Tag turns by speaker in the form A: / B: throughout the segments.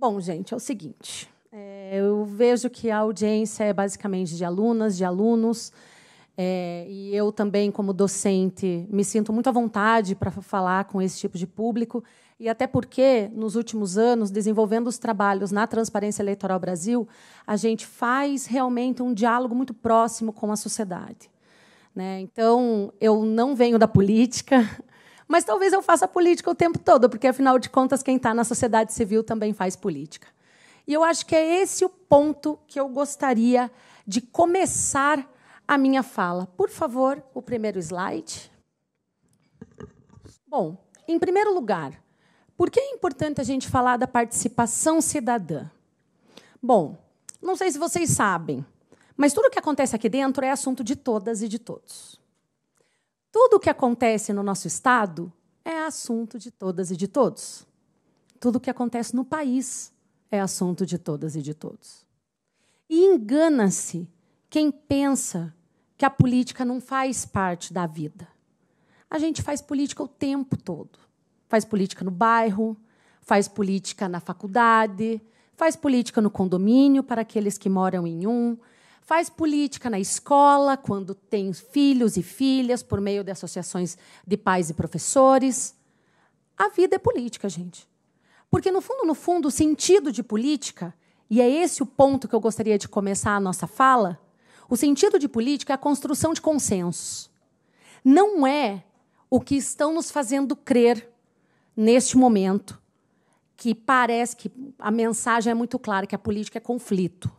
A: Bom, gente, é o seguinte. É, eu vejo que a audiência é basicamente de alunas, de alunos. É, e eu também, como docente, me sinto muito à vontade para falar com esse tipo de público. E até porque, nos últimos anos, desenvolvendo os trabalhos na Transparência Eleitoral Brasil, a gente faz realmente um diálogo muito próximo com a sociedade. Né? Então, eu não venho da política, Mas talvez eu faça política o tempo todo, porque afinal de contas quem está na sociedade civil também faz política. E eu acho que é esse o ponto que eu gostaria de começar a minha fala. Por favor, o primeiro slide. Bom, em primeiro lugar, por que é importante a gente falar da participação cidadã? Bom, não sei se vocês sabem, mas tudo o que acontece aqui dentro é assunto de todas e de todos. Tudo o que acontece no nosso Estado é assunto de todas e de todos. Tudo o que acontece no país é assunto de todas e de todos. E engana-se quem pensa que a política não faz parte da vida. A gente faz política o tempo todo. Faz política no bairro, faz política na faculdade, faz política no condomínio para aqueles que moram em um, Faz política na escola, quando tem filhos e filhas, por meio de associações de pais e professores. A vida é política, gente. Porque, no fundo, no fundo, o sentido de política, e é esse o ponto que eu gostaria de começar a nossa fala, o sentido de política é a construção de consensos. Não é o que estão nos fazendo crer neste momento, que parece que a mensagem é muito clara, que a política é conflito.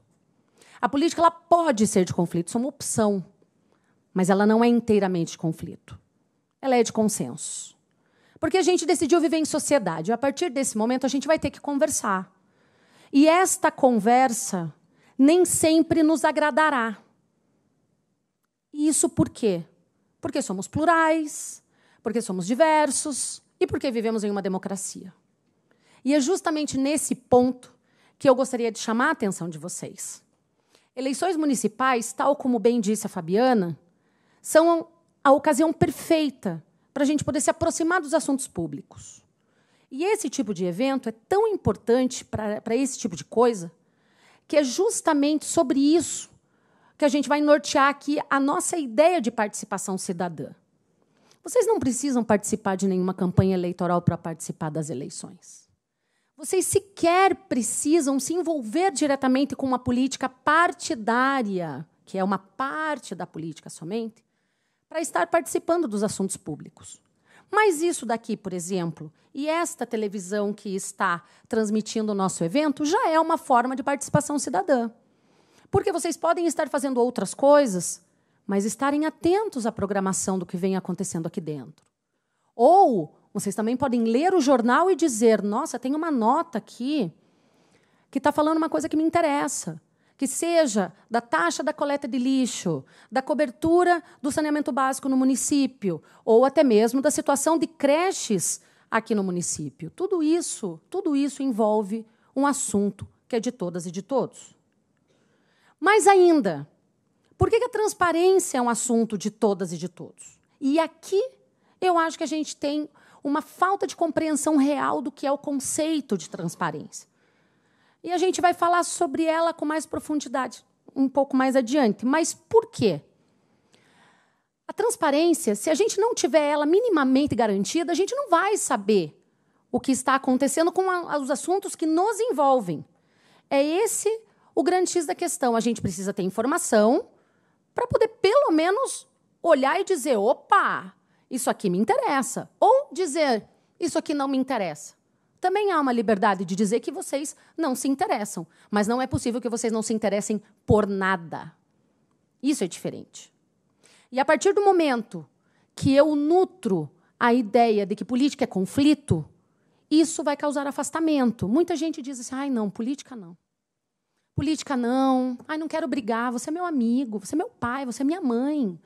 A: A política ela pode ser de conflito, isso é uma opção, mas ela não é inteiramente de conflito. Ela é de consenso. Porque a gente decidiu viver em sociedade. A partir desse momento, a gente vai ter que conversar. E esta conversa nem sempre nos agradará. E isso por quê? Porque somos plurais, porque somos diversos e porque vivemos em uma democracia. E é justamente nesse ponto que eu gostaria de chamar a atenção de vocês. Eleições municipais, tal como bem disse a Fabiana, são a ocasião perfeita para a gente poder se aproximar dos assuntos públicos. E esse tipo de evento é tão importante para esse tipo de coisa que é justamente sobre isso que a gente vai nortear aqui a nossa ideia de participação cidadã. Vocês não precisam participar de nenhuma campanha eleitoral para participar das eleições. Vocês sequer precisam se envolver diretamente com uma política partidária, que é uma parte da política somente, para estar participando dos assuntos públicos. Mas isso daqui, por exemplo, e esta televisão que está transmitindo o nosso evento, já é uma forma de participação cidadã. Porque vocês podem estar fazendo outras coisas, mas estarem atentos à programação do que vem acontecendo aqui dentro. Ou vocês também podem ler o jornal e dizer: nossa, tem uma nota aqui que está falando uma coisa que me interessa. Que seja da taxa da coleta de lixo, da cobertura do saneamento básico no município, ou até mesmo da situação de creches aqui no município. Tudo isso, tudo isso envolve um assunto que é de todas e de todos. mas ainda, por que a transparência é um assunto de todas e de todos? E aqui eu acho que a gente tem uma falta de compreensão real do que é o conceito de transparência. E a gente vai falar sobre ela com mais profundidade um pouco mais adiante. Mas por quê? A transparência, se a gente não tiver ela minimamente garantida, a gente não vai saber o que está acontecendo com a, os assuntos que nos envolvem. É esse o grande X da questão. A gente precisa ter informação para poder, pelo menos, olhar e dizer: opa, isso aqui me interessa. Ou dizer, isso aqui não me interessa. Também há uma liberdade de dizer que vocês não se interessam, mas não é possível que vocês não se interessem por nada. Isso é diferente. E a partir do momento que eu nutro a ideia de que política é conflito, isso vai causar afastamento. Muita gente diz assim: ai, não, política não. Política não, ai, não quero brigar, você é meu amigo, você é meu pai, você é minha mãe.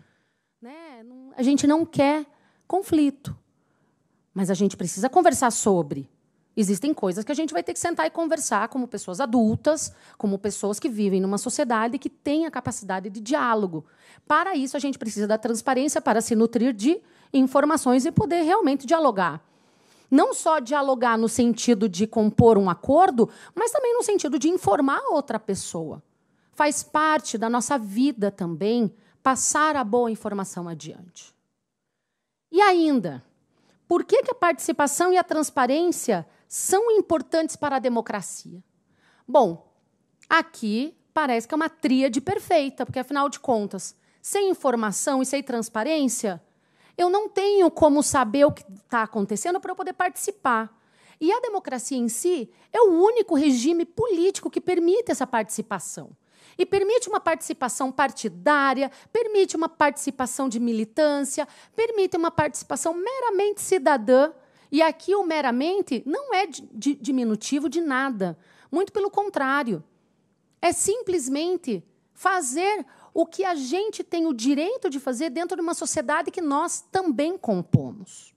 A: Né? A gente não quer conflito. Mas a gente precisa conversar sobre. Existem coisas que a gente vai ter que sentar e conversar como pessoas adultas, como pessoas que vivem numa sociedade que tem a capacidade de diálogo. Para isso, a gente precisa da transparência para se nutrir de informações e poder realmente dialogar. Não só dialogar no sentido de compor um acordo, mas também no sentido de informar outra pessoa. Faz parte da nossa vida também passar a boa informação adiante. E ainda, por que, que a participação e a transparência são importantes para a democracia? Bom, aqui parece que é uma tríade perfeita, porque afinal de contas, sem informação e sem transparência, eu não tenho como saber o que está acontecendo para eu poder participar. E a democracia em si é o único regime político que permite essa participação. E permite uma participação partidária, permite uma participação de militância, permite uma participação meramente cidadã. E aqui o meramente não é diminutivo de nada. Muito pelo contrário. É simplesmente fazer o que a gente tem o direito de fazer dentro de uma sociedade que nós também compomos.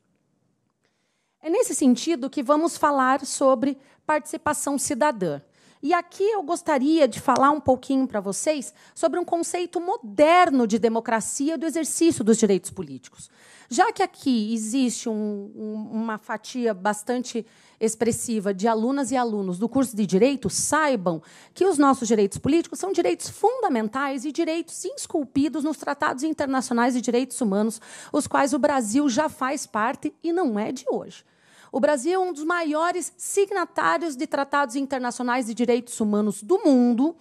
A: É nesse sentido que vamos falar sobre participação cidadã. E aqui eu gostaria de falar um pouquinho para vocês sobre um conceito moderno de democracia do exercício dos direitos políticos. Já que aqui existe um, um, uma fatia bastante expressiva de alunas e alunos do curso de direito, saibam que os nossos direitos políticos são direitos fundamentais e direitos esculpidos nos tratados internacionais de direitos humanos, os quais o Brasil já faz parte e não é de hoje. O Brasil é um dos maiores signatários de tratados internacionais de direitos humanos do mundo.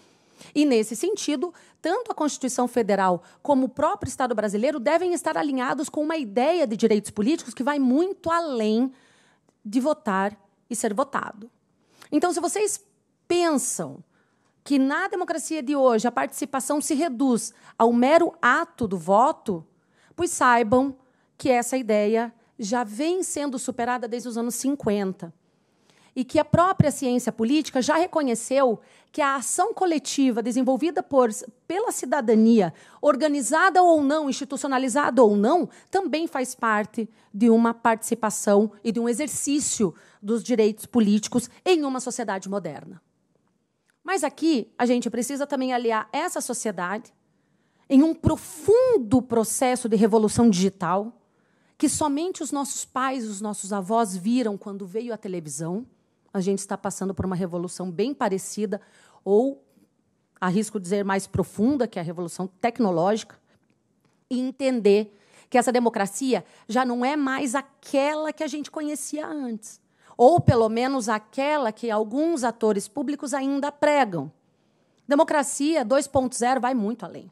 A: E, nesse sentido, tanto a Constituição Federal como o próprio Estado brasileiro devem estar alinhados com uma ideia de direitos políticos que vai muito além de votar e ser votado. Então, se vocês pensam que na democracia de hoje a participação se reduz ao mero ato do voto, pois saibam que essa ideia já vem sendo superada desde os anos 50. E que a própria ciência política já reconheceu que a ação coletiva desenvolvida por, pela cidadania, organizada ou não, institucionalizada ou não, também faz parte de uma participação e de um exercício dos direitos políticos em uma sociedade moderna. Mas aqui a gente precisa também aliar essa sociedade em um profundo processo de revolução digital que somente os nossos pais, os nossos avós viram quando veio a televisão. A gente está passando por uma revolução bem parecida, ou arrisco dizer mais profunda, que é a revolução tecnológica, e entender que essa democracia já não é mais aquela que a gente conhecia antes, ou pelo menos aquela que alguns atores públicos ainda pregam. Democracia 2.0 vai muito além.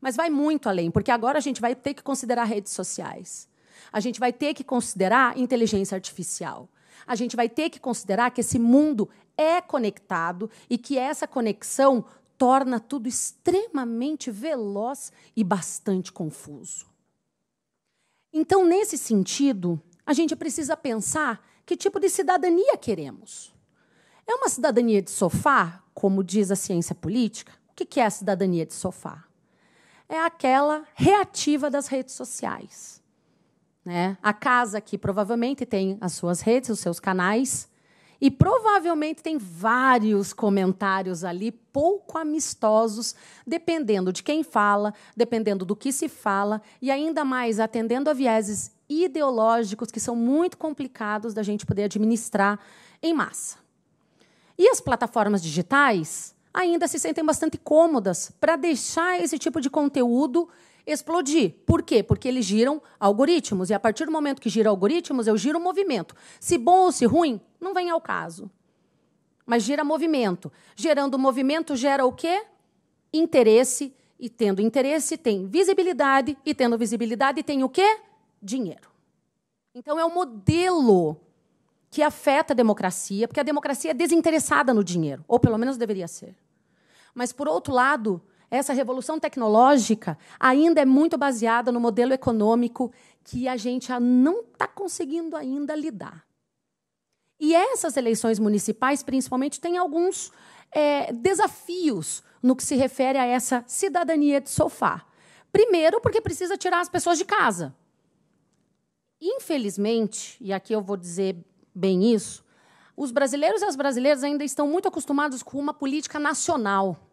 A: Mas vai muito além, porque agora a gente vai ter que considerar redes sociais. A gente vai ter que considerar inteligência artificial. A gente vai ter que considerar que esse mundo é conectado e que essa conexão torna tudo extremamente veloz e bastante confuso. Então, nesse sentido, a gente precisa pensar que tipo de cidadania queremos. É uma cidadania de sofá, como diz a ciência política? O que é a cidadania de sofá? É aquela reativa das redes sociais. Né? A casa que provavelmente tem as suas redes, os seus canais, e provavelmente tem vários comentários ali pouco amistosos, dependendo de quem fala, dependendo do que se fala, e ainda mais atendendo a vieses ideológicos que são muito complicados da gente poder administrar em massa. E as plataformas digitais ainda se sentem bastante cômodas para deixar esse tipo de conteúdo explodir. Por quê? Porque eles giram algoritmos. E a partir do momento que gira algoritmos, eu giro movimento. Se bom ou se ruim, não vem ao caso. Mas gira movimento. Gerando movimento gera o quê? Interesse. E tendo interesse, tem visibilidade. E tendo visibilidade, tem o quê? Dinheiro. Então, é o um modelo que afeta a democracia, porque a democracia é desinteressada no dinheiro, ou pelo menos deveria ser. Mas, por outro lado, essa revolução tecnológica ainda é muito baseada no modelo econômico que a gente não está conseguindo ainda lidar. E essas eleições municipais, principalmente, têm alguns é, desafios no que se refere a essa cidadania de sofá. Primeiro, porque precisa tirar as pessoas de casa. Infelizmente, e aqui eu vou dizer bem isso, os brasileiros e as brasileiras ainda estão muito acostumados com uma política nacional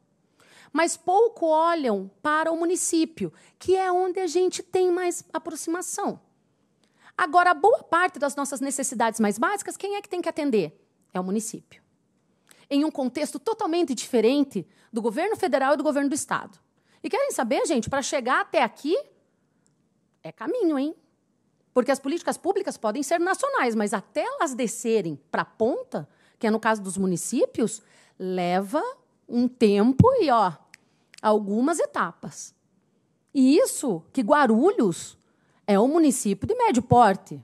A: mas pouco olham para o município, que é onde a gente tem mais aproximação. Agora, boa parte das nossas necessidades mais básicas, quem é que tem que atender? É o município. Em um contexto totalmente diferente do governo federal e do governo do estado. E querem saber, gente, para chegar até aqui é caminho, hein? Porque as políticas públicas podem ser nacionais, mas até elas descerem para a ponta, que é no caso dos municípios, leva um tempo e ó, algumas etapas. E isso que Guarulhos é um município de médio porte.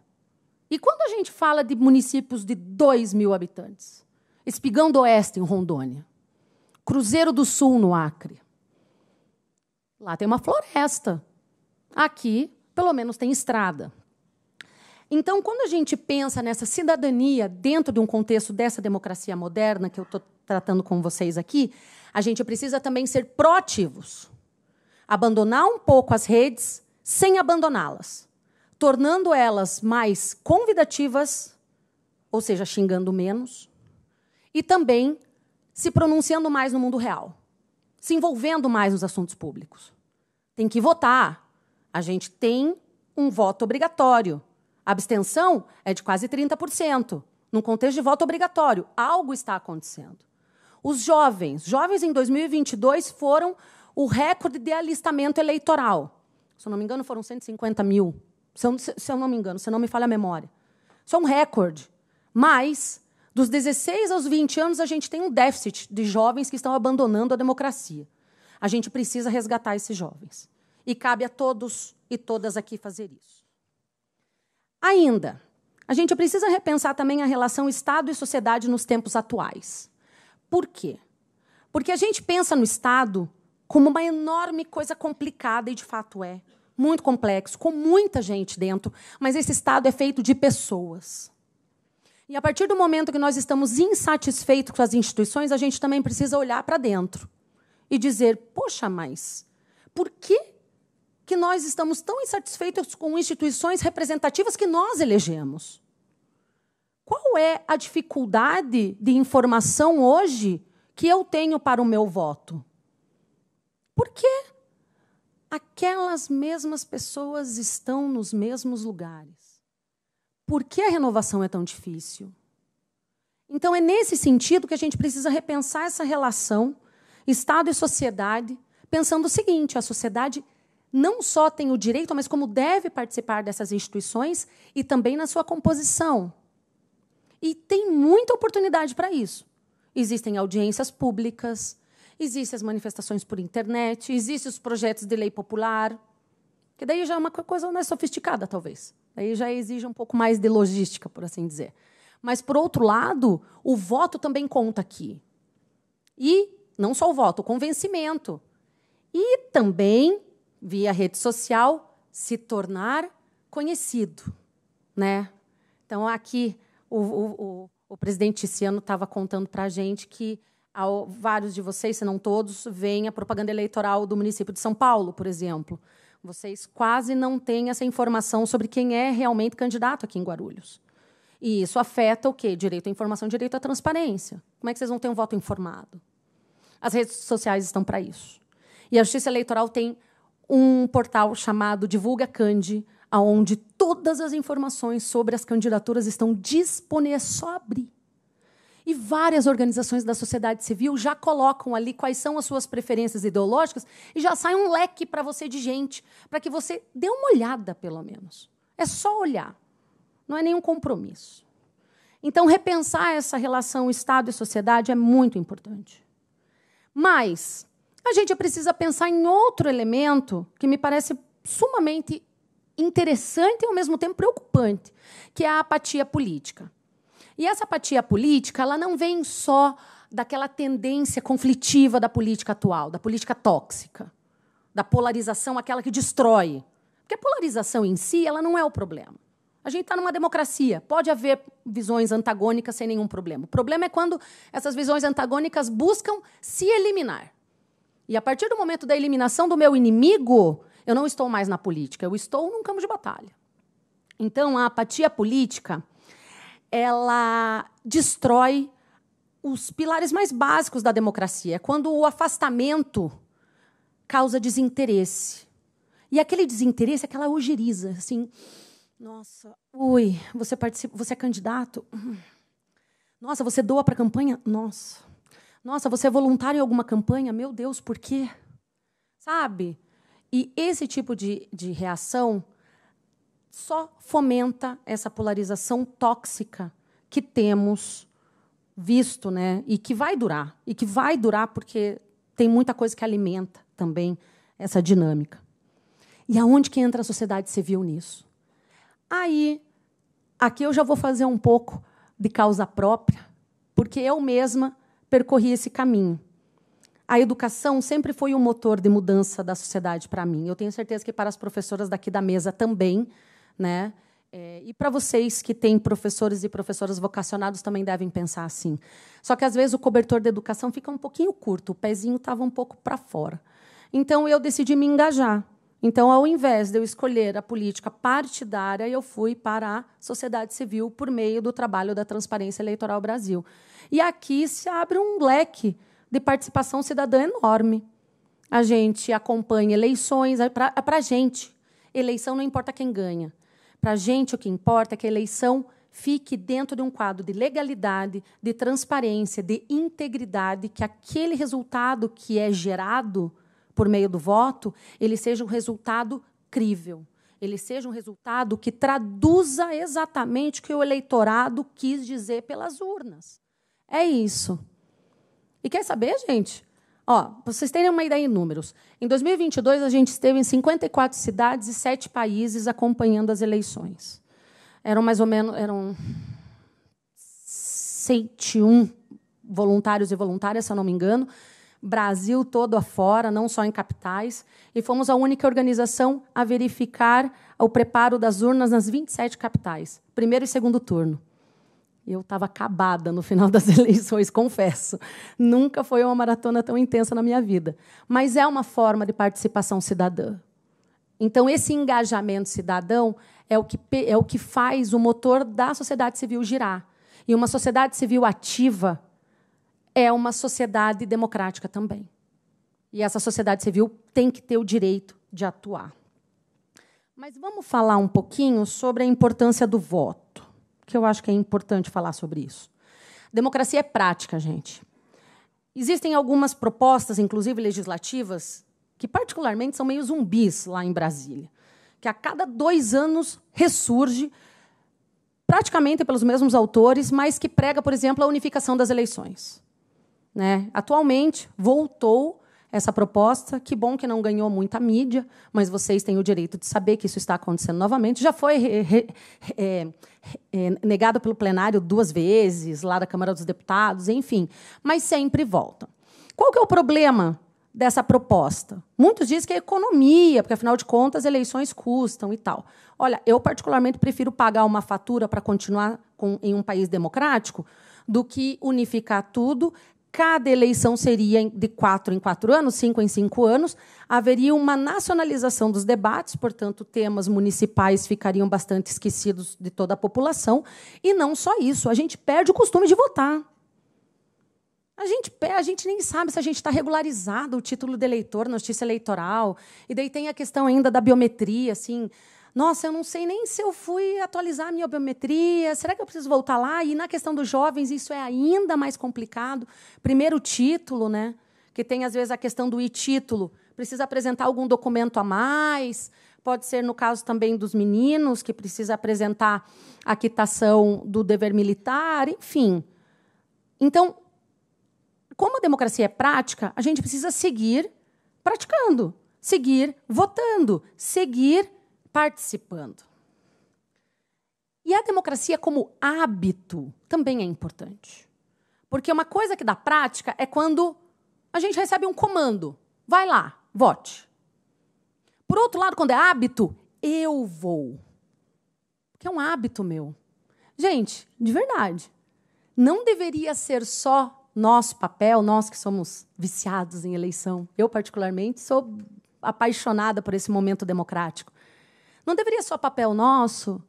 A: E quando a gente fala de municípios de 2 mil habitantes? Espigão do Oeste, em Rondônia. Cruzeiro do Sul, no Acre. Lá tem uma floresta. Aqui, pelo menos, tem estrada. Então, quando a gente pensa nessa cidadania dentro de um contexto dessa democracia moderna que eu estou tratando com vocês aqui, a gente precisa também ser proativos. Abandonar um pouco as redes sem abandoná-las, tornando elas mais convidativas, ou seja, xingando menos, e também se pronunciando mais no mundo real, se envolvendo mais nos assuntos públicos. Tem que votar. A gente tem um voto obrigatório. A abstenção é de quase 30%. Num contexto de voto obrigatório, algo está acontecendo. Os jovens, jovens em 2022 foram o recorde de alistamento eleitoral. Se eu não me engano, foram 150 mil. Se eu, se eu não me engano, se não me falha a memória. Isso é um recorde. Mas, dos 16 aos 20 anos, a gente tem um déficit de jovens que estão abandonando a democracia. A gente precisa resgatar esses jovens. E cabe a todos e todas aqui fazer isso. Ainda, a gente precisa repensar também a relação Estado e sociedade nos tempos atuais. Por quê? Porque a gente pensa no Estado como uma enorme coisa complicada, e de fato é. Muito complexo, com muita gente dentro, mas esse Estado é feito de pessoas. E a partir do momento que nós estamos insatisfeitos com as instituições, a gente também precisa olhar para dentro e dizer: poxa, mas por que, que nós estamos tão insatisfeitos com instituições representativas que nós elegemos? Qual é a dificuldade de informação hoje que eu tenho para o meu voto? Por quê? Aquelas mesmas pessoas estão nos mesmos lugares. Por que a renovação é tão difícil? Então, é nesse sentido que a gente precisa repensar essa relação Estado e sociedade, pensando o seguinte: a sociedade não só tem o direito, mas como deve participar dessas instituições e também na sua composição. E tem muita oportunidade para isso. Existem audiências públicas, existem as manifestações por internet, existem os projetos de lei popular, que daí já é uma coisa mais sofisticada, talvez. Daí já exige um pouco mais de logística, por assim dizer. Mas, por outro lado, o voto também conta aqui. E não só o voto, o convencimento. E também, via rede social, se tornar conhecido. Né? Então, aqui, o, o, o presidente Tiziano estava contando para a gente que ao, vários de vocês, se não todos, veem a propaganda eleitoral do município de São Paulo, por exemplo. Vocês quase não têm essa informação sobre quem é realmente candidato aqui em Guarulhos. E isso afeta o quê? Direito à informação, direito à transparência. Como é que vocês vão ter um voto informado? As redes sociais estão para isso. E a Justiça Eleitoral tem um portal chamado Divulga Cande, aonde todas as informações sobre as candidaturas estão disponíveis, é só abrir. E várias organizações da sociedade civil já colocam ali quais são as suas preferências ideológicas e já sai um leque para você de gente, para que você dê uma olhada, pelo menos. É só olhar. Não é nenhum compromisso. Então, repensar essa relação Estado e sociedade é muito importante. Mas a gente precisa pensar em outro elemento que me parece sumamente interessante e, ao mesmo tempo, preocupante, que é a apatia política. E essa apatia política ela não vem só daquela tendência conflitiva da política atual, da política tóxica, da polarização, aquela que destrói. Porque a polarização em si ela não é o problema. A gente está numa democracia, pode haver visões antagônicas sem nenhum problema. O problema é quando essas visões antagônicas buscam se eliminar. E a partir do momento da eliminação do meu inimigo, eu não estou mais na política, eu estou num campo de batalha. Então, a apatia política ela destrói os pilares mais básicos da democracia. É quando o afastamento causa desinteresse. E aquele desinteresse, é aquela ojeriza, assim, nossa, ui, você participa, você é candidato? Nossa, você doa para a campanha? Nossa. Nossa, você é voluntário em alguma campanha? Meu Deus, por quê? Sabe? E esse tipo de, de reação só fomenta essa polarização tóxica que temos visto, né? E que vai durar. E que vai durar porque tem muita coisa que alimenta também essa dinâmica. E aonde que entra a sociedade civil nisso? Aí, aqui eu já vou fazer um pouco de causa própria, porque eu mesma percorri esse caminho a educação sempre foi um motor de mudança da sociedade para mim. Eu tenho certeza que para as professoras daqui da mesa também, né? É, e para vocês que têm professores e professoras vocacionados também devem pensar assim. Só que às vezes o cobertor da educação fica um pouquinho curto, o pezinho estava um pouco para fora. Então eu decidi me engajar. Então, ao invés de eu escolher a política partidária, eu fui para a sociedade civil por meio do trabalho da Transparência Eleitoral Brasil. E aqui se abre um leque de participação cidadã enorme. A gente acompanha eleições, é para é a gente, eleição não importa quem ganha. Para a gente, o que importa é que a eleição fique dentro de um quadro de legalidade, de transparência, de integridade, que aquele resultado que é gerado por meio do voto, ele seja um resultado crível, ele seja um resultado que traduza exatamente o que o eleitorado quis dizer pelas urnas. É isso. E quer saber, gente? Ó, vocês terem uma ideia em números. Em 2022, a gente esteve em 54 cidades e sete países acompanhando as eleições. Eram mais ou menos eram 101 voluntários e voluntárias, se eu não me engano, Brasil todo afora, não só em capitais, e fomos a única organização a verificar o preparo das urnas nas 27 capitais, primeiro e segundo turno. E eu estava acabada no final das eleições, confesso. Nunca foi uma maratona tão intensa na minha vida. Mas é uma forma de participação cidadã. Então, esse engajamento cidadão é o que, é o que faz o motor da sociedade civil girar. E uma sociedade civil ativa é uma sociedade democrática também. E essa sociedade civil tem que ter o direito de atuar. Mas vamos falar um pouquinho sobre a importância do voto que eu acho que é importante falar sobre isso. Democracia é prática, gente. Existem algumas propostas, inclusive legislativas, que particularmente são meio zumbis lá em Brasília, que a cada dois anos ressurge, praticamente pelos mesmos autores, mas que prega, por exemplo, a unificação das eleições. Né? Atualmente, voltou essa proposta. Que bom que não ganhou muita mídia, mas vocês têm o direito de saber que isso está acontecendo novamente. Já foi re, re, é, é, negado pelo plenário duas vezes, lá da Câmara dos Deputados, enfim, mas sempre volta. Qual que é o problema dessa proposta? Muitos dizem que é economia, porque afinal de contas eleições custam e tal. Olha, eu particularmente prefiro pagar uma fatura para continuar com, em um país democrático do que unificar tudo, cada eleição seria de quatro em quatro anos, cinco em cinco anos. Haveria uma nacionalização dos debates, portanto, temas municipais ficariam bastante esquecidos de toda a população. E não só isso, a gente perde o costume de votar. A gente, a gente nem sabe se a gente está regularizado o título de eleitor na justiça eleitoral. E daí tem a questão ainda da biometria, assim nossa, eu não sei nem se eu fui atualizar a minha biometria, será que eu preciso voltar lá? E na questão dos jovens, isso é ainda mais complicado. Primeiro, o título, né? que tem, às vezes, a questão do e-título. Precisa apresentar algum documento a mais, pode ser no caso também dos meninos, que precisa apresentar a quitação do dever militar, enfim. Então, como a democracia é prática, a gente precisa seguir praticando, seguir votando, seguir participando. E a democracia como hábito também é importante. Porque uma coisa que dá prática é quando a gente recebe um comando: vai lá, vote. Por outro lado, quando é hábito, eu vou. Porque é um hábito meu. Gente, de verdade, não deveria ser só nosso papel, nós que somos viciados em eleição. Eu, particularmente, sou apaixonada por esse momento democrático. Não deveria só papel nosso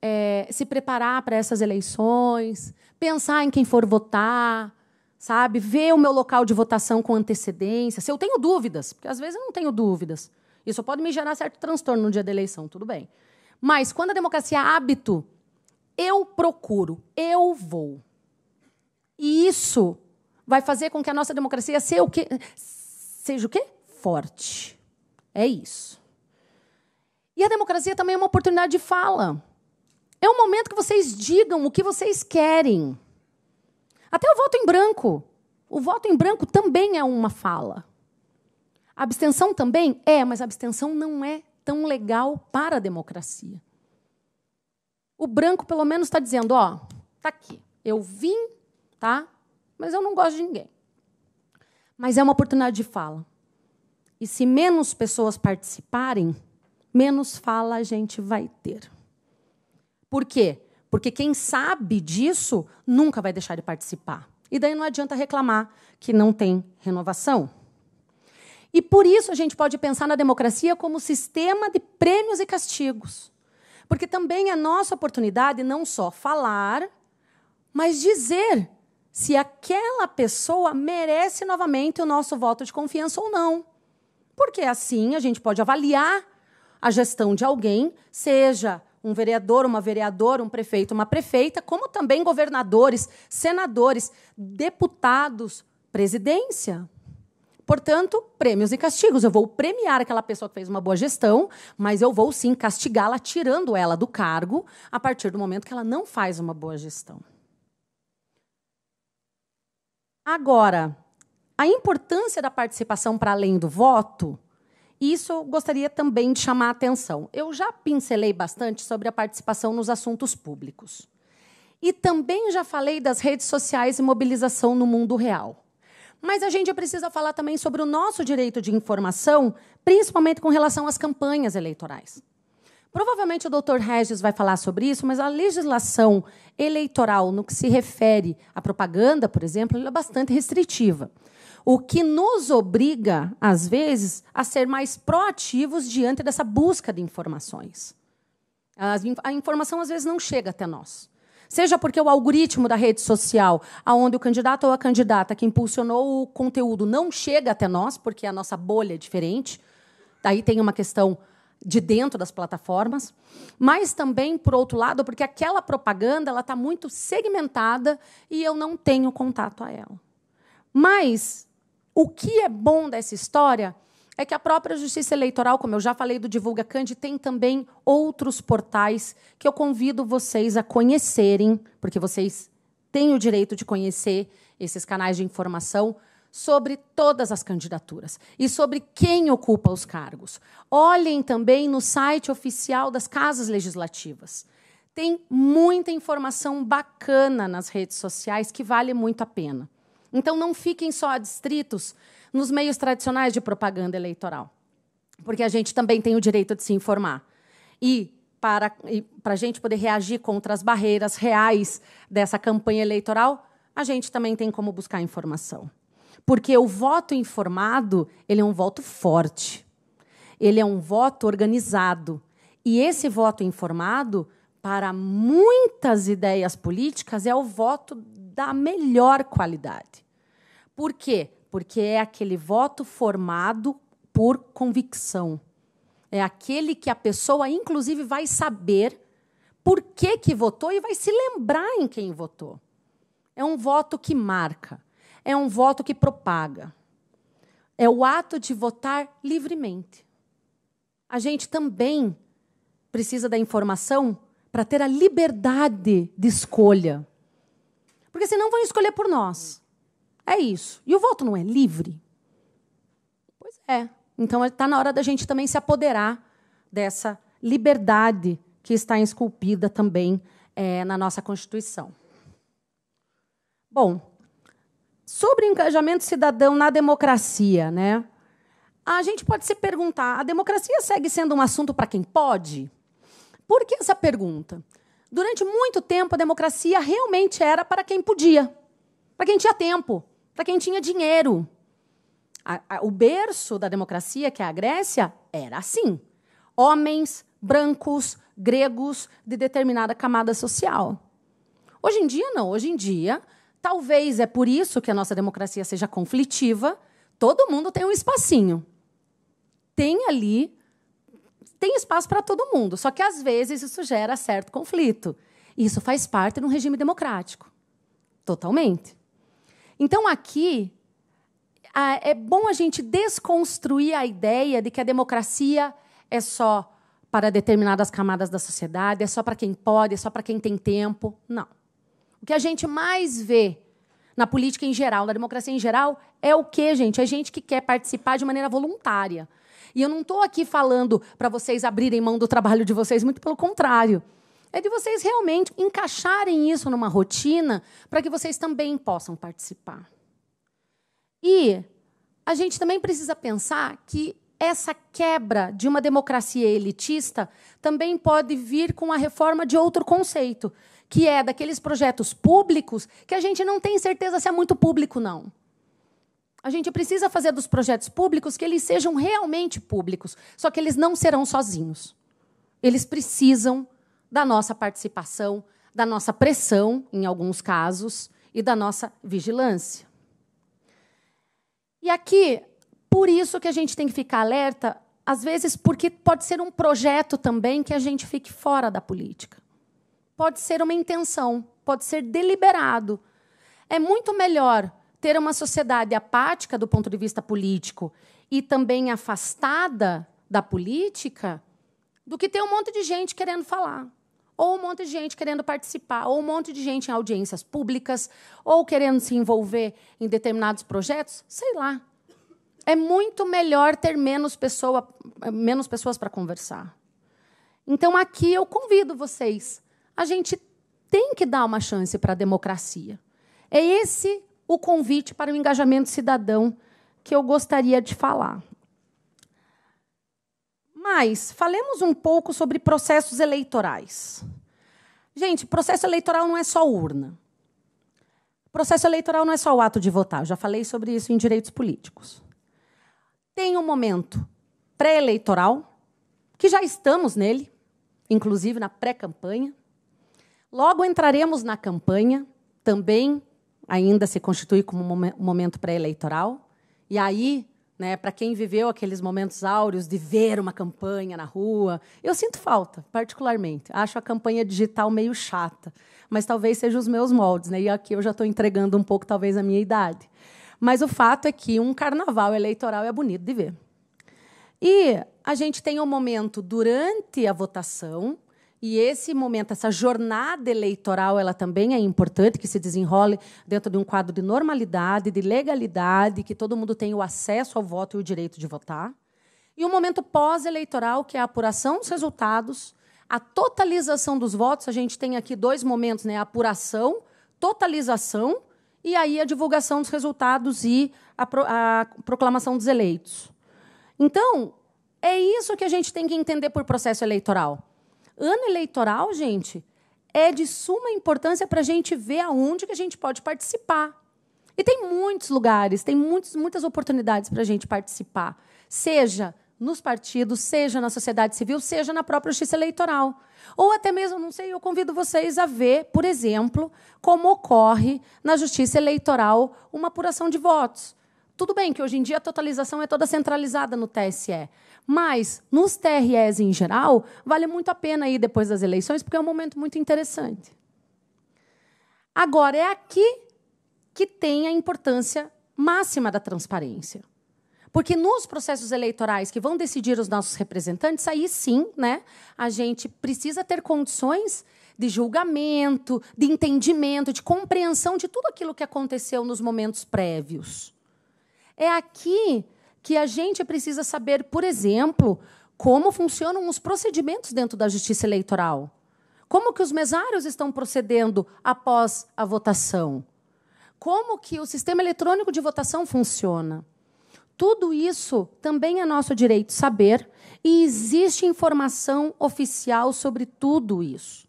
A: é, se preparar para essas eleições, pensar em quem for votar, sabe? Ver o meu local de votação com antecedência. Se eu tenho dúvidas, porque às vezes eu não tenho dúvidas. Isso pode me gerar certo transtorno no dia da eleição, tudo bem. Mas quando a democracia é hábito, eu procuro, eu vou. E isso vai fazer com que a nossa democracia seja o quê? Seja o quê? Forte. É isso. E a democracia também é uma oportunidade de fala. É um momento que vocês digam o que vocês querem. Até o voto em branco. O voto em branco também é uma fala. A abstenção também é, mas a abstenção não é tão legal para a democracia. O branco, pelo menos, está dizendo: ó, tá aqui, eu vim, tá? Mas eu não gosto de ninguém. Mas é uma oportunidade de fala. E se menos pessoas participarem, menos fala a gente vai ter. Por quê? Porque quem sabe disso nunca vai deixar de participar. E daí não adianta reclamar que não tem renovação. E por isso a gente pode pensar na democracia como sistema de prêmios e castigos. Porque também é nossa oportunidade não só falar, mas dizer se aquela pessoa merece novamente o nosso voto de confiança ou não. Porque assim a gente pode avaliar a gestão de alguém, seja um vereador, uma vereadora, um prefeito, uma prefeita, como também governadores, senadores, deputados, presidência. Portanto, prêmios e castigos. Eu vou premiar aquela pessoa que fez uma boa gestão, mas eu vou sim castigá-la, tirando ela do cargo a partir do momento que ela não faz uma boa gestão. Agora, a importância da participação para além do voto isso eu gostaria também de chamar a atenção. Eu já pincelei bastante sobre a participação nos assuntos públicos. E também já falei das redes sociais e mobilização no mundo real. Mas a gente precisa falar também sobre o nosso direito de informação, principalmente com relação às campanhas eleitorais. Provavelmente o doutor Regis vai falar sobre isso, mas a legislação eleitoral no que se refere à propaganda, por exemplo, é bastante restritiva. O que nos obriga, às vezes, a ser mais proativos diante dessa busca de informações. A informação, às vezes, não chega até nós. Seja porque o algoritmo da rede social, aonde o candidato ou a candidata que impulsionou o conteúdo não chega até nós, porque é a nossa bolha é diferente. Daí tem uma questão de dentro das plataformas, mas também, por outro lado, porque aquela propaganda ela está muito segmentada e eu não tenho contato a ela. Mas o que é bom dessa história é que a própria Justiça Eleitoral, como eu já falei do Divulga Cande, tem também outros portais que eu convido vocês a conhecerem, porque vocês têm o direito de conhecer esses canais de informação sobre todas as candidaturas e sobre quem ocupa os cargos. Olhem também no site oficial das casas legislativas. Tem muita informação bacana nas redes sociais que vale muito a pena. Então não fiquem só adstritos nos meios tradicionais de propaganda eleitoral, porque a gente também tem o direito de se informar. E para, e para a gente poder reagir contra as barreiras reais dessa campanha eleitoral, a gente também tem como buscar informação. Porque o voto informado ele é um voto forte, ele é um voto organizado. E esse voto informado, para muitas ideias políticas, é o voto da melhor qualidade. Por quê? Porque é aquele voto formado por convicção. É aquele que a pessoa, inclusive, vai saber por que, que votou e vai se lembrar em quem votou. É um voto que marca, é um voto que propaga. É o ato de votar livremente. A gente também precisa da informação para ter a liberdade de escolha. Porque senão vão escolher por nós. É isso. E o voto não é livre? Pois é. Então está na hora da gente também se apoderar dessa liberdade que está esculpida também é, na nossa Constituição. Bom, sobre engajamento cidadão na democracia, né? A gente pode se perguntar: a democracia segue sendo um assunto para quem pode? Por que essa pergunta? Durante muito tempo, a democracia realmente era para quem podia, para quem tinha tempo, para quem tinha dinheiro. A, a, o berço da democracia, que é a Grécia, era assim: homens, brancos, gregos de determinada camada social. Hoje em dia, não. Hoje em dia, talvez é por isso que a nossa democracia seja conflitiva. Todo mundo tem um espacinho. Tem ali tem espaço para todo mundo, só que às vezes isso gera certo conflito. Isso faz parte de um regime democrático. Totalmente. Então aqui é bom a gente desconstruir a ideia de que a democracia é só para determinadas camadas da sociedade, é só para quem pode, é só para quem tem tempo. Não. O que a gente mais vê na política em geral, na democracia em geral, é o que, gente? É gente que quer participar de maneira voluntária. E eu não estou aqui falando para vocês abrirem mão do trabalho de vocês, muito pelo contrário. É de vocês realmente encaixarem isso numa rotina para que vocês também possam participar. E a gente também precisa pensar que essa quebra de uma democracia elitista também pode vir com a reforma de outro conceito, que é daqueles projetos públicos que a gente não tem certeza se é muito público, não. A gente precisa fazer dos projetos públicos que eles sejam realmente públicos, só que eles não serão sozinhos. Eles precisam da nossa participação, da nossa pressão, em alguns casos, e da nossa vigilância. E aqui, por isso que a gente tem que ficar alerta, às vezes porque pode ser um projeto também que a gente fique fora da política. Pode ser uma intenção, pode ser deliberado. É muito melhor ter uma sociedade apática do ponto de vista político e também afastada da política do que ter um monte de gente querendo falar, ou um monte de gente querendo participar, ou um monte de gente em audiências públicas, ou querendo se envolver em determinados projetos, sei lá. É muito melhor ter menos, pessoa, menos pessoas para conversar. Então, aqui eu convido vocês. A gente tem que dar uma chance para a democracia. É esse o convite para o engajamento cidadão que eu gostaria de falar. Mas falemos um pouco sobre processos eleitorais. Gente, processo eleitoral não é só urna. Processo eleitoral não é só o ato de votar, eu já falei sobre isso em direitos políticos. Tem um momento pré-eleitoral, que já estamos nele, inclusive na pré-campanha. Logo entraremos na campanha, também ainda se constitui como um momento pré-eleitoral. E aí, né, para quem viveu aqueles momentos áureos de ver uma campanha na rua, eu sinto falta, particularmente. Acho a campanha digital meio chata, mas talvez seja os meus moldes, né? E aqui eu já estou entregando um pouco, talvez, a minha idade. Mas o fato é que um carnaval eleitoral é bonito de ver. E a gente tem o um momento durante a votação, e esse momento, essa jornada eleitoral, ela também é importante que se desenrole dentro de um quadro de normalidade, de legalidade, que todo mundo tenha o acesso ao voto e o direito de votar. E o um momento pós-eleitoral, que é a apuração dos resultados, a totalização dos votos. A gente tem aqui dois momentos, né? A apuração, totalização e aí a divulgação dos resultados e a, pro, a proclamação dos eleitos. Então, é isso que a gente tem que entender por processo eleitoral. Ano eleitoral, gente, é de suma importância para a gente ver aonde que a gente pode participar. E tem muitos lugares, tem muitos, muitas oportunidades para a gente participar, seja nos partidos, seja na sociedade civil, seja na própria justiça eleitoral. Ou até mesmo, não sei, eu convido vocês a ver, por exemplo, como ocorre na justiça eleitoral uma apuração de votos. Tudo bem que hoje em dia a totalização é toda centralizada no TSE, mas, nos TREs em geral, vale muito a pena ir depois das eleições, porque é um momento muito interessante. Agora, é aqui que tem a importância máxima da transparência. Porque nos processos eleitorais que vão decidir os nossos representantes, aí sim, né, a gente precisa ter condições de julgamento, de entendimento, de compreensão de tudo aquilo que aconteceu nos momentos prévios. É aqui que a gente precisa saber, por exemplo, como funcionam os procedimentos dentro da justiça eleitoral. Como que os mesários estão procedendo após a votação? Como que o sistema eletrônico de votação funciona? Tudo isso também é nosso direito saber e existe informação oficial sobre tudo isso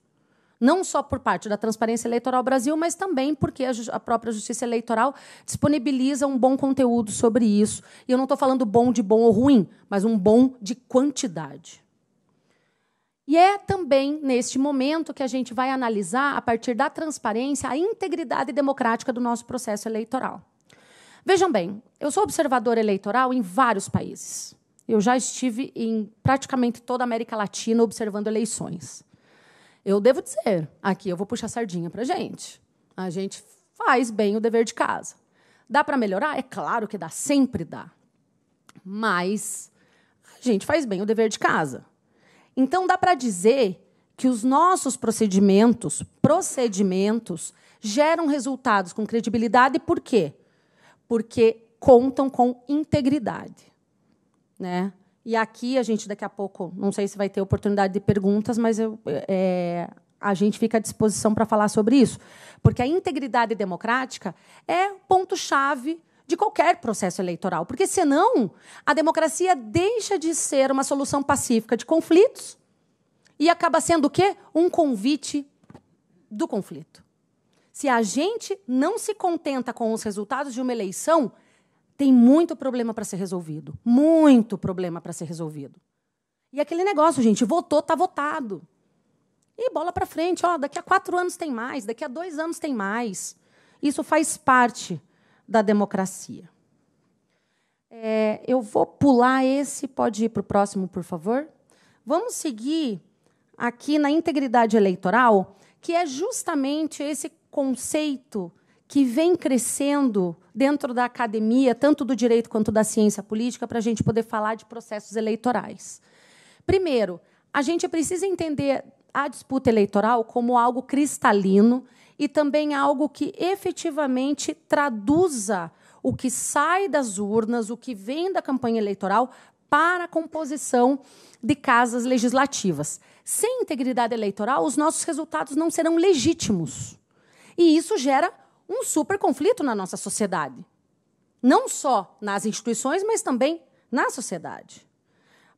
A: não só por parte da Transparência Eleitoral Brasil, mas também porque a, a própria Justiça Eleitoral disponibiliza um bom conteúdo sobre isso. E eu não estou falando bom de bom ou ruim, mas um bom de quantidade. E é também neste momento que a gente vai analisar, a partir da transparência, a integridade democrática do nosso processo eleitoral. Vejam bem, eu sou observadora eleitoral em vários países. Eu já estive em praticamente toda a América Latina observando eleições. Eu devo dizer, aqui eu vou puxar sardinha para a gente. A gente faz bem o dever de casa. Dá para melhorar? É claro que dá, sempre dá. Mas a gente faz bem o dever de casa. Então dá para dizer que os nossos procedimentos, procedimentos geram resultados com credibilidade, por quê? Porque contam com integridade, né? E aqui a gente daqui a pouco, não sei se vai ter oportunidade de perguntas, mas eu, é, a gente fica à disposição para falar sobre isso, porque a integridade democrática é ponto chave de qualquer processo eleitoral, porque senão a democracia deixa de ser uma solução pacífica de conflitos e acaba sendo o quê? Um convite do conflito. Se a gente não se contenta com os resultados de uma eleição, tem muito problema para ser resolvido. Muito problema para ser resolvido. E aquele negócio, gente, votou, está votado. E bola para frente, ó, daqui a quatro anos tem mais, daqui a dois anos tem mais. Isso faz parte da democracia. É, eu vou pular esse, pode ir para o próximo, por favor. Vamos seguir aqui na integridade eleitoral, que é justamente esse conceito que vem crescendo dentro da academia, tanto do direito quanto da ciência política, para a gente poder falar de processos eleitorais. Primeiro, a gente precisa entender a disputa eleitoral como algo cristalino e também algo que efetivamente traduza o que sai das urnas, o que vem da campanha eleitoral para a composição de casas legislativas. Sem integridade eleitoral, os nossos resultados não serão legítimos. E isso gera um super conflito na nossa sociedade. Não só nas instituições, mas também na sociedade.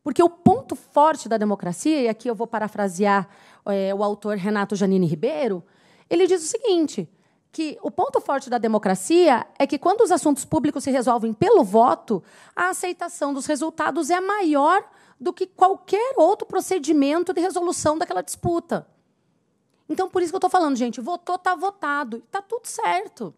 A: Porque o ponto forte da democracia, e aqui eu vou parafrasear é, o autor Renato Janine Ribeiro, ele diz o seguinte: que o ponto forte da democracia é que quando os assuntos públicos se resolvem pelo voto, a aceitação dos resultados é maior do que qualquer outro procedimento de resolução daquela disputa. Então, por isso que eu estou falando, gente, votou, está votado. Está tudo certo.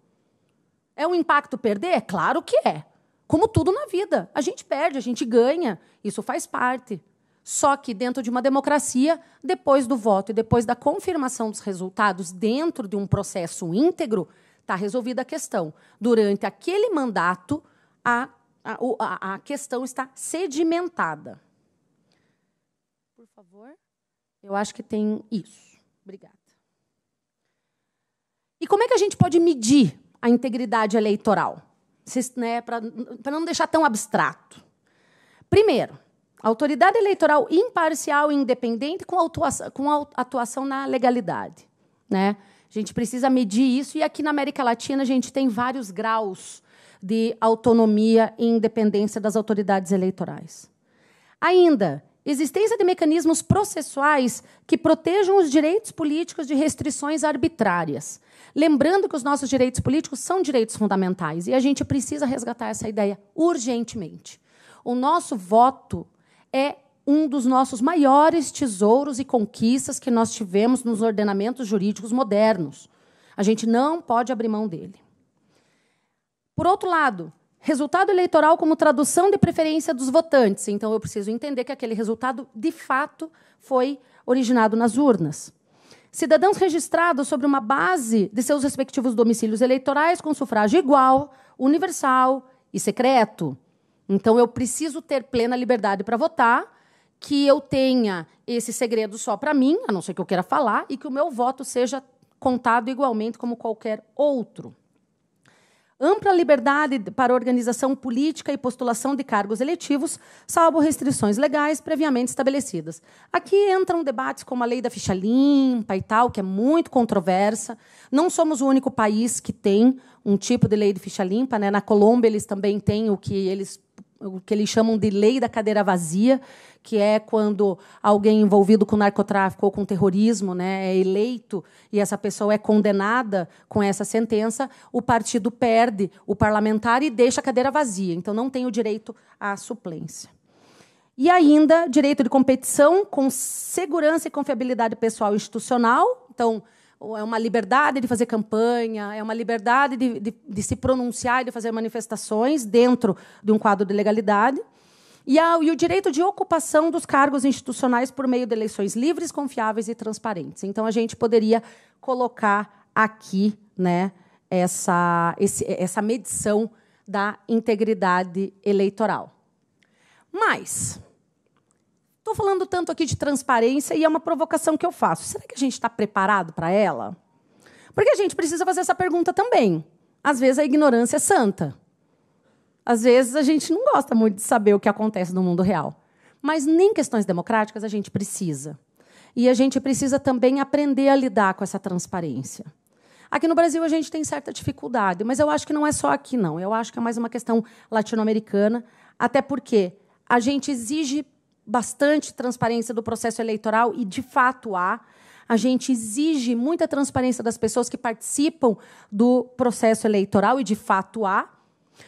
A: É um impacto perder? É claro que é. Como tudo na vida. A gente perde, a gente ganha. Isso faz parte. Só que dentro de uma democracia, depois do voto e depois da confirmação dos resultados dentro de um processo íntegro, está resolvida a questão. Durante aquele mandato, a, a, a, a questão está sedimentada. Por favor. Eu acho que tem isso. Obrigada. E como é que a gente pode medir a integridade eleitoral? Né, Para não deixar tão abstrato. Primeiro, autoridade eleitoral imparcial e independente com, atuação, com atuação na legalidade. Né? A gente precisa medir isso, e aqui na América Latina a gente tem vários graus de autonomia e independência das autoridades eleitorais. Ainda, existência de mecanismos processuais que protejam os direitos políticos de restrições arbitrárias. Lembrando que os nossos direitos políticos são direitos fundamentais e a gente precisa resgatar essa ideia urgentemente. O nosso voto é um dos nossos maiores tesouros e conquistas que nós tivemos nos ordenamentos jurídicos modernos. A gente não pode abrir mão dele. Por outro lado, Resultado eleitoral como tradução de preferência dos votantes. Então, eu preciso entender que aquele resultado, de fato, foi originado nas urnas. Cidadãos registrados sobre uma base de seus respectivos domicílios eleitorais com sufrágio igual, universal e secreto. Então, eu preciso ter plena liberdade para votar, que eu tenha esse segredo só para mim, a não ser que eu queira falar, e que o meu voto seja contado igualmente como qualquer outro ampla liberdade para organização política e postulação de cargos eletivos, salvo restrições legais previamente estabelecidas. Aqui entram debates como a lei da ficha limpa e tal, que é muito controversa. Não somos o único país que tem um tipo de lei de ficha limpa, né? Na Colômbia eles também têm o que eles o que eles chamam de lei da cadeira vazia, que é quando alguém envolvido com narcotráfico ou com terrorismo né, é eleito e essa pessoa é condenada com essa sentença, o partido perde o parlamentar e deixa a cadeira vazia. Então, não tem o direito à suplência. E ainda direito de competição com segurança e confiabilidade pessoal e institucional. Então, é uma liberdade de fazer campanha, é uma liberdade de, de, de se pronunciar e de fazer manifestações dentro de um quadro de legalidade. E, a, e, o direito de ocupação dos cargos institucionais por meio de eleições livres, confiáveis e transparentes. Então, a gente poderia colocar aqui né, essa, esse, essa medição da integridade eleitoral. Mas, Estou falando tanto aqui de transparência e é uma provocação que eu faço. Será que a gente está preparado para ela? Porque a gente precisa fazer essa pergunta também. Às vezes a ignorância é santa. Às vezes a gente não gosta muito de saber o que acontece no mundo real. Mas nem questões democráticas a gente precisa. E a gente precisa também aprender a lidar com essa transparência. Aqui no Brasil a gente tem certa dificuldade, mas eu acho que não é só aqui, não. Eu acho que é mais uma questão latino-americana, até porque a gente exige bastante transparência do processo eleitoral e de fato há. A gente exige muita transparência das pessoas que participam do processo eleitoral e de fato há.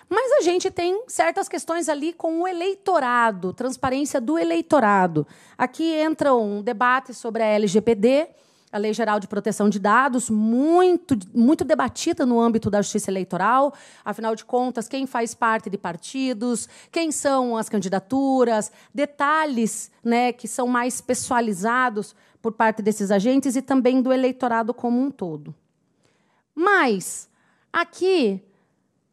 A: Mas a gente tem certas questões ali com o eleitorado, transparência do eleitorado. Aqui entra um debate sobre a LGPD, a Lei Geral de Proteção de Dados, muito, muito debatida no âmbito da justiça eleitoral. Afinal de contas, quem faz parte de partidos, quem são as candidaturas, detalhes né, que são mais pessoalizados por parte desses agentes e também do eleitorado como um todo. Mas, aqui,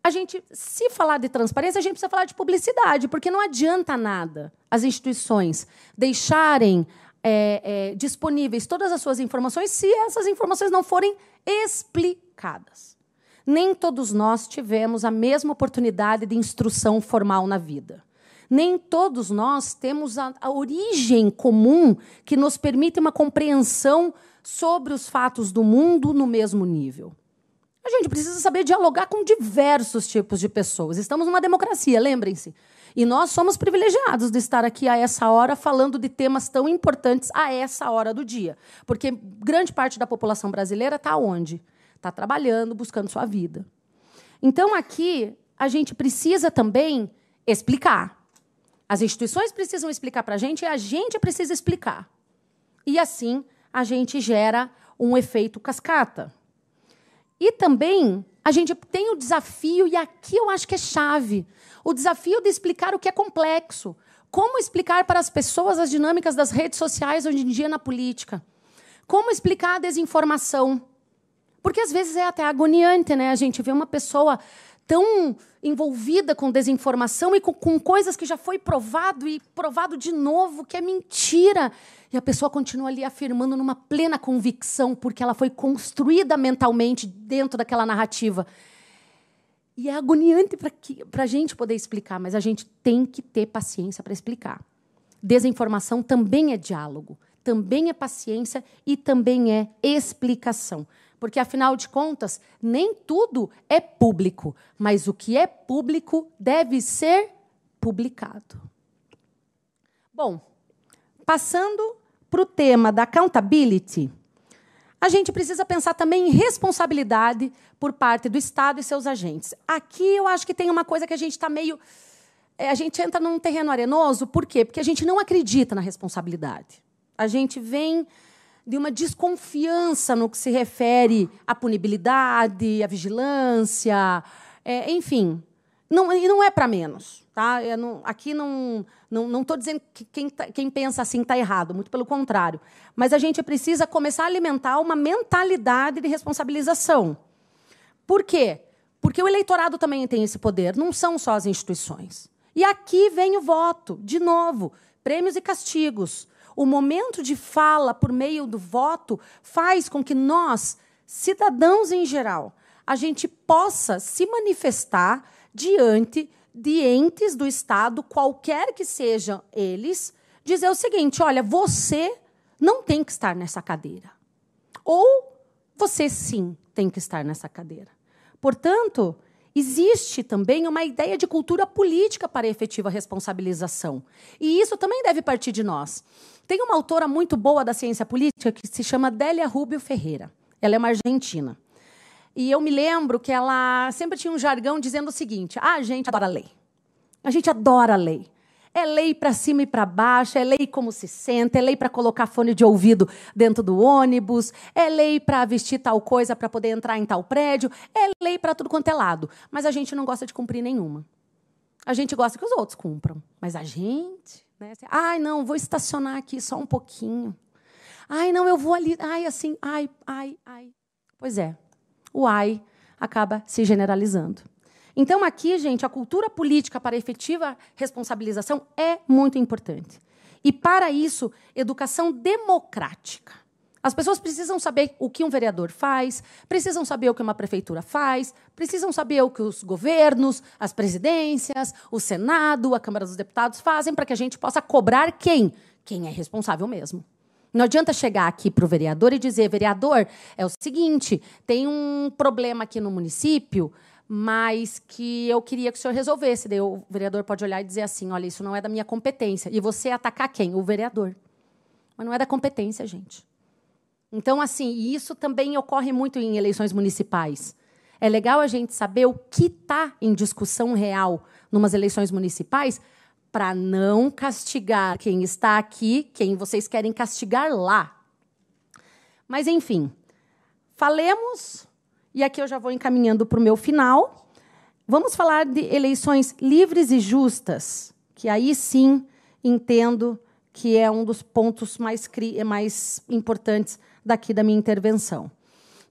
A: a gente, se falar de transparência, a gente precisa falar de publicidade, porque não adianta nada as instituições deixarem é, é, disponíveis todas as suas informações se essas informações não forem explicadas. Nem todos nós tivemos a mesma oportunidade de instrução formal na vida. Nem todos nós temos a, a origem comum que nos permite uma compreensão sobre os fatos do mundo no mesmo nível. A gente precisa saber dialogar com diversos tipos de pessoas. Estamos numa democracia, lembrem-se. E nós somos privilegiados de estar aqui a essa hora falando de temas tão importantes a essa hora do dia. Porque grande parte da população brasileira está onde? Está trabalhando, buscando sua vida. Então, aqui, a gente precisa também explicar. As instituições precisam explicar para a gente e a gente precisa explicar. E assim a gente gera um efeito cascata. E também a gente tem o desafio, e aqui eu acho que é chave, o desafio de explicar o que é complexo. Como explicar para as pessoas as dinâmicas das redes sociais hoje em dia na política? Como explicar a desinformação? Porque às vezes é até agoniante, né? A gente ver uma pessoa tão envolvida com desinformação e com, com coisas que já foi provado e provado de novo, que é mentira. E a pessoa continua ali afirmando numa plena convicção, porque ela foi construída mentalmente dentro daquela narrativa. E é agoniante para a gente poder explicar, mas a gente tem que ter paciência para explicar. Desinformação também é diálogo, também é paciência e também é explicação. Porque, afinal de contas, nem tudo é público, mas o que é público deve ser publicado. Bom, passando para o tema da accountability, a gente precisa pensar também em responsabilidade por parte do Estado e seus agentes. Aqui eu acho que tem uma coisa que a gente está meio. É, a gente entra num terreno arenoso, por quê? Porque a gente não acredita na responsabilidade. A gente vem de uma desconfiança no que se refere à punibilidade, à vigilância, é, enfim, não, e não é para menos. Tá? Não, aqui não estou não, não dizendo que quem, tá, quem pensa assim está errado, muito pelo contrário. Mas a gente precisa começar a alimentar uma mentalidade de responsabilização. Por quê? Porque o eleitorado também tem esse poder, não são só as instituições. E aqui vem o voto, de novo, prêmios e castigos. O momento de fala por meio do voto faz com que nós, cidadãos em geral, a gente possa se manifestar diante de entes do Estado, qualquer que sejam eles, dizer o seguinte: olha, você não tem que estar nessa cadeira. Ou você sim tem que estar nessa cadeira. Portanto, existe também uma ideia de cultura política para a efetiva responsabilização. E isso também deve partir de nós. Tem uma autora muito boa da ciência política que se chama Délia Rubio Ferreira. Ela é uma argentina. E eu me lembro que ela sempre tinha um jargão dizendo o seguinte: ah, a gente adora a lei. A gente adora a lei. É lei para cima e para baixo, é lei como se senta, é lei para colocar fone de ouvido dentro do ônibus, é lei para vestir tal coisa para poder entrar em tal prédio, é lei para tudo quanto é lado. Mas a gente não gosta de cumprir nenhuma. A gente gosta que os outros cumpram, mas a gente, né? Assim, ai, não, vou estacionar aqui só um pouquinho. Ai, não, eu vou ali. Ai, assim, ai, ai, ai. Pois é, o ai acaba se generalizando. Então, aqui, gente, a cultura política para efetiva responsabilização é muito importante. E, para isso, educação democrática. As pessoas precisam saber o que um vereador faz, precisam saber o que uma prefeitura faz, precisam saber o que os governos, as presidências, o Senado, a Câmara dos Deputados fazem para que a gente possa cobrar quem? Quem é responsável mesmo. Não adianta chegar aqui para o vereador e dizer, vereador, é o seguinte, tem um problema aqui no município, mas que eu queria que o senhor resolvesse. Daí o vereador pode olhar e dizer assim, olha, isso não é da minha competência. E você atacar quem? O vereador. Mas não é da competência, gente. Então, assim, isso também ocorre muito em eleições municipais. É legal a gente saber o que está em discussão real numas eleições municipais para não castigar quem está aqui, quem vocês querem castigar lá. Mas, enfim, falemos, e aqui eu já vou encaminhando para o meu final. Vamos falar de eleições livres e justas, que aí sim entendo que é um dos pontos mais, mais importantes daqui da minha intervenção.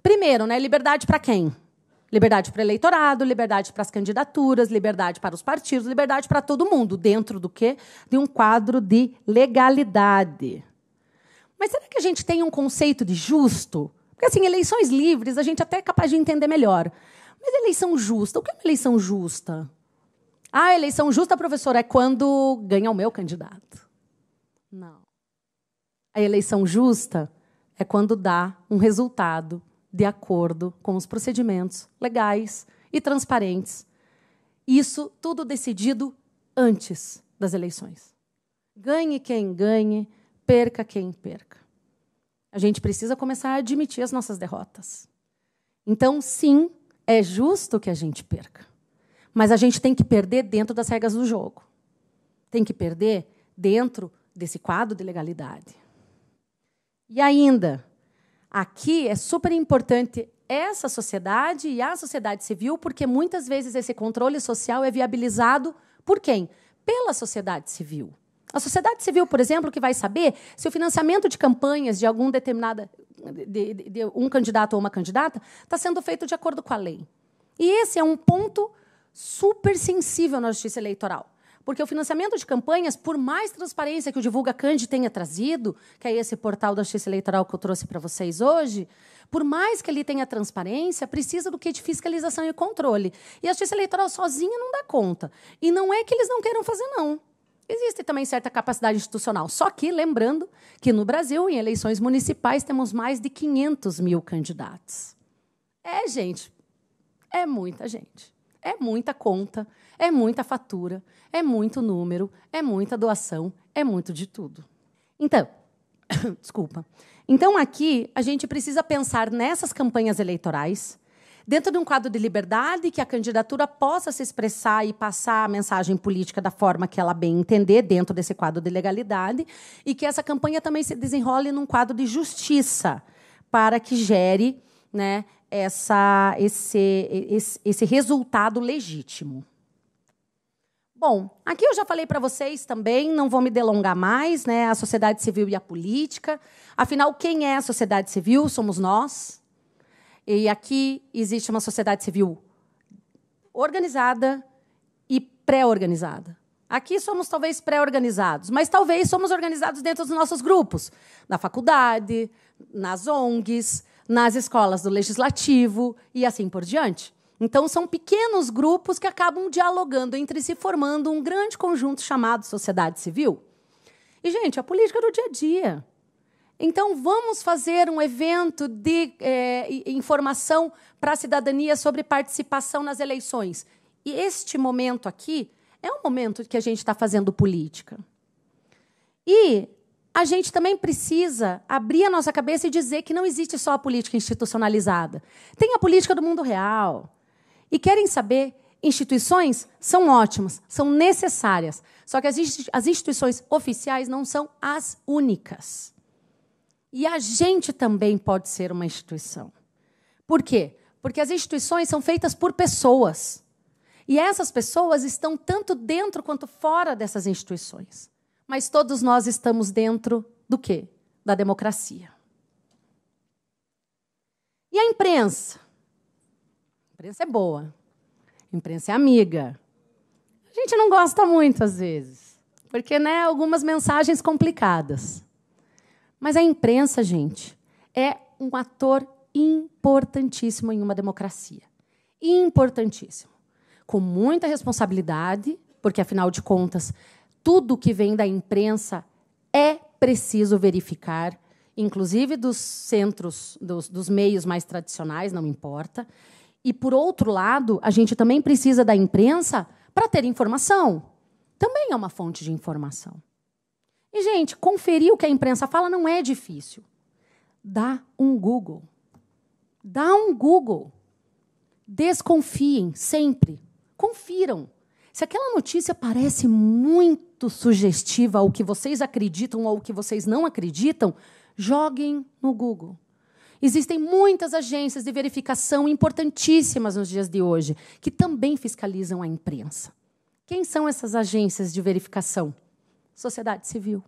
A: Primeiro, né, liberdade para quem? Liberdade para o eleitorado, liberdade para as candidaturas, liberdade para os partidos, liberdade para todo mundo, dentro do quê? De um quadro de legalidade. Mas será que a gente tem um conceito de justo? Porque, assim, eleições livres a gente até é capaz de entender melhor. Mas eleição justa, o que é uma eleição justa? Ah, eleição justa, professor, é quando ganha o meu candidato. Não. A eleição justa é quando dá um resultado de acordo com os procedimentos legais e transparentes. Isso tudo decidido antes das eleições. Ganhe quem ganhe, perca quem perca. A gente precisa começar a admitir as nossas derrotas. Então, sim, é justo que a gente perca. Mas a gente tem que perder dentro das regras do jogo. Tem que perder dentro desse quadro de legalidade. E ainda, Aqui é super importante essa sociedade e a sociedade civil, porque muitas vezes esse controle social é viabilizado por quem? Pela sociedade civil. A sociedade civil, por exemplo, que vai saber se o financiamento de campanhas de algum determinada de, de, de um candidato ou uma candidata está sendo feito de acordo com a lei. E esse é um ponto super sensível na justiça eleitoral. Porque o financiamento de campanhas, por mais transparência que o Divulga Cande tenha trazido, que é esse portal da Justiça Eleitoral que eu trouxe para vocês hoje, por mais que ele tenha transparência, precisa do que de fiscalização e controle. E a Justiça Eleitoral sozinha não dá conta. E não é que eles não queiram fazer, não. Existe também certa capacidade institucional. Só que, lembrando que no Brasil, em eleições municipais, temos mais de 500 mil candidatos. É, gente. É muita gente. É muita conta. É muita fatura é muito número, é muita doação, é muito de tudo. Então, desculpa. Então aqui a gente precisa pensar nessas campanhas eleitorais dentro de um quadro de liberdade que a candidatura possa se expressar e passar a mensagem política da forma que ela bem entender dentro desse quadro de legalidade e que essa campanha também se desenrole num quadro de justiça para que gere né, essa, esse, esse, esse resultado legítimo. Bom, aqui eu já falei para vocês também, não vou me delongar mais, né? A sociedade civil e a política. Afinal, quem é a sociedade civil? Somos nós. E aqui existe uma sociedade civil organizada e pré-organizada. Aqui somos talvez pré-organizados, mas talvez somos organizados dentro dos nossos grupos, na faculdade, nas ONGs, nas escolas do legislativo e assim por diante. Então, são pequenos grupos que acabam dialogando entre si, formando um grande conjunto chamado sociedade civil. E, gente, a política é do dia a dia. Então, vamos fazer um evento de é, informação para a cidadania sobre participação nas eleições. E este momento aqui é um momento que a gente está fazendo política. E a gente também precisa abrir a nossa cabeça e dizer que não existe só a política institucionalizada. Tem a política do mundo real. E querem saber? Instituições são ótimas, são necessárias. Só que as instituições oficiais não são as únicas. E a gente também pode ser uma instituição. Por quê? Porque as instituições são feitas por pessoas. E essas pessoas estão tanto dentro quanto fora dessas instituições. Mas todos nós estamos dentro do quê? Da democracia. E a imprensa? imprensa é boa, imprensa é amiga. A gente não gosta muito, às vezes, porque né, algumas mensagens complicadas. Mas a imprensa, gente, é um ator importantíssimo em uma democracia. Importantíssimo. Com muita responsabilidade, porque, afinal de contas, tudo que vem da imprensa é preciso verificar, inclusive dos centros, dos, dos meios mais tradicionais, não importa. E, por outro lado, a gente também precisa da imprensa para ter informação. Também é uma fonte de informação. E, gente, conferir o que a imprensa fala não é difícil. Dá um Google. Dá um Google. Desconfiem sempre. Confiram. Se aquela notícia parece muito sugestiva ao que vocês acreditam ou ao que vocês não acreditam, joguem no Google. Existem muitas agências de verificação importantíssimas nos dias de hoje, que também fiscalizam a imprensa. Quem são essas agências de verificação? Sociedade civil.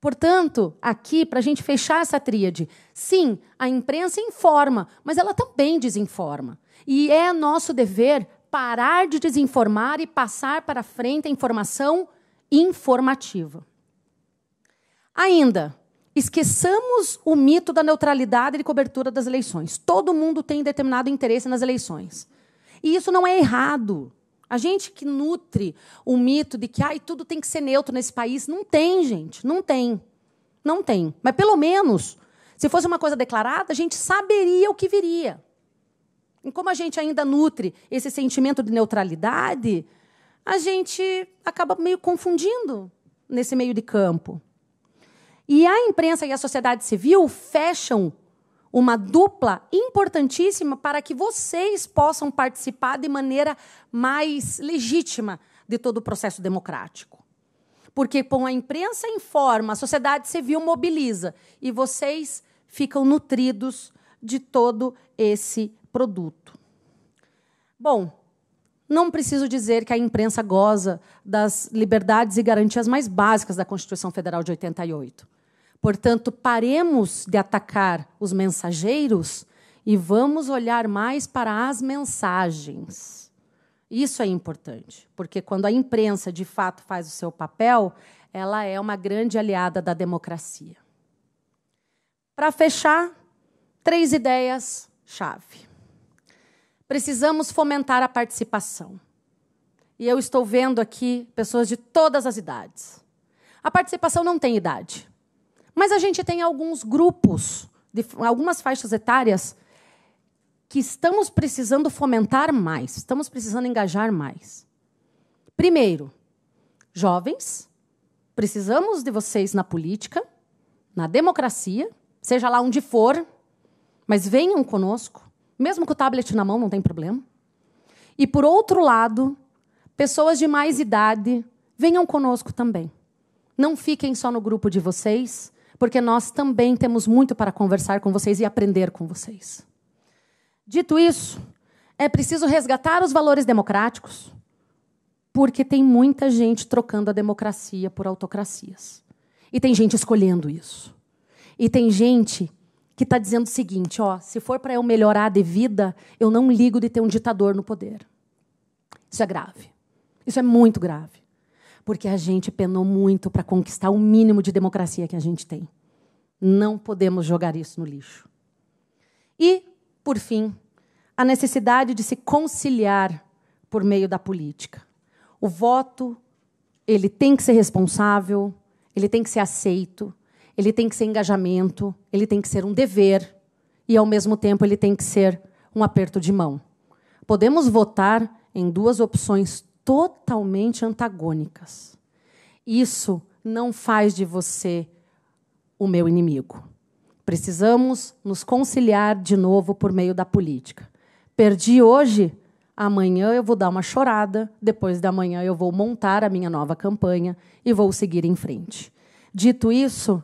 A: Portanto, aqui, para a gente fechar essa tríade, sim, a imprensa informa, mas ela também desinforma. E é nosso dever parar de desinformar e passar para frente a informação informativa. Ainda, Esqueçamos o mito da neutralidade de cobertura das eleições. Todo mundo tem determinado interesse nas eleições. E isso não é errado. A gente que nutre o mito de que ai, tudo tem que ser neutro nesse país, não tem, gente, não tem. Não tem. Mas pelo menos, se fosse uma coisa declarada, a gente saberia o que viria. E como a gente ainda nutre esse sentimento de neutralidade, a gente acaba meio confundindo nesse meio de campo. E a imprensa e a sociedade civil fecham uma dupla importantíssima para que vocês possam participar de maneira mais legítima de todo o processo democrático. Porque com a imprensa informa, a sociedade civil mobiliza e vocês ficam nutridos de todo esse produto. Bom, não preciso dizer que a imprensa goza das liberdades e garantias mais básicas da Constituição Federal de 88. Portanto, paremos de atacar os mensageiros e vamos olhar mais para as mensagens. Isso é importante, porque quando a imprensa de fato faz o seu papel, ela é uma grande aliada da democracia. Para fechar, três ideias-chave precisamos fomentar a participação. E eu estou vendo aqui pessoas de todas as idades. A participação não tem idade, mas a gente tem alguns grupos, de, algumas faixas etárias que estamos precisando fomentar mais, estamos precisando engajar mais. Primeiro, jovens, precisamos de vocês na política, na democracia, seja lá onde for, mas venham conosco mesmo com o tablet na mão, não tem problema. E, por outro lado, pessoas de mais idade, venham conosco também. Não fiquem só no grupo de vocês, porque nós também temos muito para conversar com vocês e aprender com vocês. Dito isso, é preciso resgatar os valores democráticos, porque tem muita gente trocando a democracia por autocracias. E tem gente escolhendo isso. E tem gente que está dizendo o seguinte: ó, se for para eu melhorar de vida, eu não ligo de ter um ditador no poder. Isso é grave. Isso é muito grave. Porque a gente penou muito para conquistar o mínimo de democracia que a gente tem. Não podemos jogar isso no lixo. E, por fim, a necessidade de se conciliar por meio da política. O voto, ele tem que ser responsável, ele tem que ser aceito, ele tem que ser engajamento, ele tem que ser um dever e, ao mesmo tempo, ele tem que ser um aperto de mão. Podemos votar em duas opções totalmente antagônicas. Isso não faz de você o meu inimigo. Precisamos nos conciliar de novo por meio da política. Perdi hoje, amanhã eu vou dar uma chorada, depois da manhã eu vou montar a minha nova campanha e vou seguir em frente. Dito isso,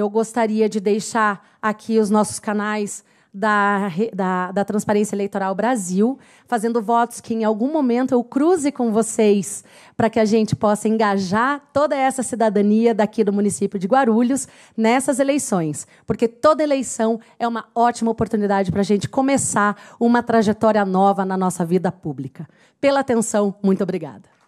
A: eu gostaria de deixar aqui os nossos canais da, da, da, Transparência Eleitoral Brasil, fazendo votos que em algum momento eu cruze com vocês para que a gente possa engajar toda essa cidadania daqui do município de Guarulhos nessas eleições, porque toda eleição é uma ótima oportunidade para a gente começar uma trajetória nova na nossa vida pública. Pela atenção, muito obrigada.